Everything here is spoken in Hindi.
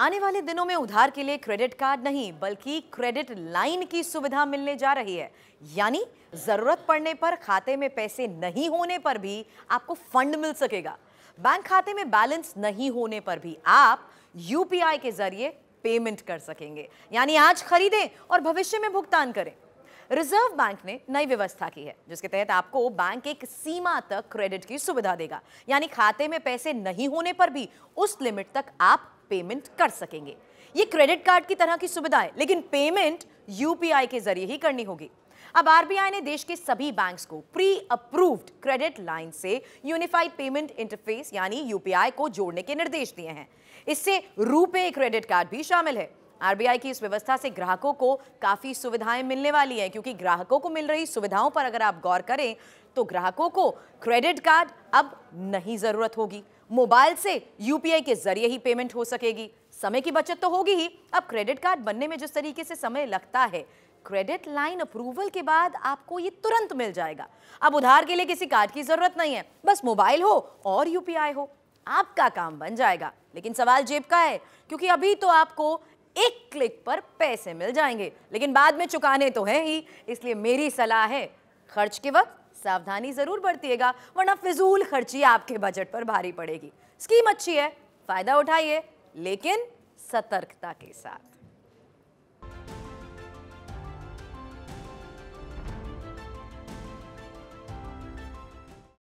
आने वाले दिनों में उधार के लिए क्रेडिट कार्ड नहीं बल्कि क्रेडिट लाइन की सुविधा मिलने जा रही है यानी जरूरत पड़ने पर खाते में पैसे नहीं होने पर भी आपको फंड मिल सकेगा बैंक खाते में बैलेंस नहीं होने पर भी आप यूपीआई के जरिए पेमेंट कर सकेंगे यानी आज खरीदें और भविष्य में भुगतान करें रिजर्व बैंक ने नई व्यवस्था की है जिसके तहत आपको बैंक एक सीमा तक क्रेडिट की सुविधा देगा यानी खाते में पैसे नहीं होने पर भी उस लिमिट तक आप पेमेंट कर सकेंगे ये क्रेडिट कार्ड की तरह की सुविधा है लेकिन पेमेंट यूपीआई के जरिए ही करनी होगी अब आरबीआई ने देश के सभी बैंक्स को प्री अप्रूव्ड क्रेडिट लाइन से यूनिफाइड पेमेंट इंटरफेस यानी यूपीआई को जोड़ने के निर्देश दिए हैं इससे रूपे क्रेडिट कार्ड भी शामिल है आरबीआई की इस व्यवस्था से ग्राहकों को काफी सुविधाएं मिलने वाली हैं क्योंकि ग्राहकों को मिल रही सुविधाओं पर अगर आप गौर करें तो ग्राहकों को क्रेडिट कार्ड अब नहीं जरूरत होगी मोबाइल से यूपीआई के जरिए ही पेमेंट हो सकेगी समय की बचत तो होगी ही अब क्रेडिट कार्ड बनने में जिस तरीके से समय लगता है क्रेडिट लाइन अप्रूवल के बाद आपको ये तुरंत मिल जाएगा अब उधार के लिए किसी कार्ड की जरूरत नहीं है बस मोबाइल हो और यूपीआई हो आपका काम बन जाएगा लेकिन सवाल जेब का है क्योंकि अभी तो आपको एक क्लिक पर पैसे मिल जाएंगे लेकिन बाद में चुकाने तो है ही इसलिए मेरी सलाह है खर्च के वक्त सावधानी जरूर बरतीएगा वरना फिजूल खर्ची आपके बजट पर भारी पड़ेगी स्कीम अच्छी है फायदा उठाइए लेकिन सतर्कता के साथ